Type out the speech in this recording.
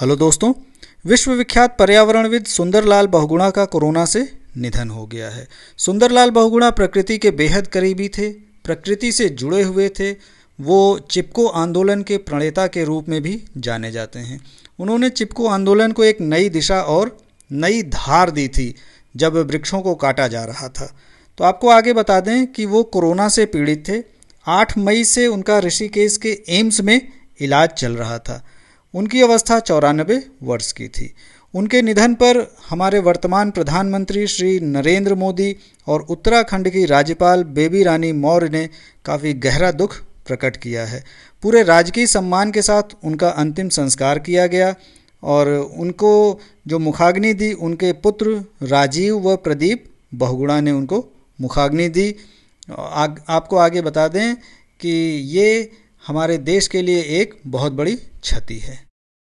hello दोस्तों विश्वविख्यात पर्यावरणविद सुंदरलाल बहुगुणा का कोरोना से निधन हो गया है सुंदरलाल बहुगुणा प्रकृति के बेहद करीबी थे प्रकृति से जुड़े हुए थे वो चिपको आंदोलन के प्रणेता के रूप में भी जाने जाते हैं उन्होंने चिपको आंदोलन को एक नई दिशा और नई धार दी थी जब वृक्षों को काटा जा रहा था तो आपको आगे बता दें कि वो कोरोना से पीड़ित थे 8 मई से उनका ऋषिकेश के एम्स में इलाज चल रहा था उनकी अवस्था चौरानबे वर्ष की थी उनके निधन पर हमारे वर्तमान प्रधानमंत्री श्री नरेंद्र मोदी और उत्तराखंड की राज्यपाल बेबी रानी मौर्य ने काफ़ी गहरा दुख प्रकट किया है पूरे राजकीय सम्मान के साथ उनका अंतिम संस्कार किया गया और उनको जो मुखाग्नि दी उनके पुत्र राजीव व प्रदीप बहुगुणा ने उनको मुखाग्नि दी आग, आपको आगे बता दें कि ये हमारे देश के लिए एक बहुत बड़ी क्षति है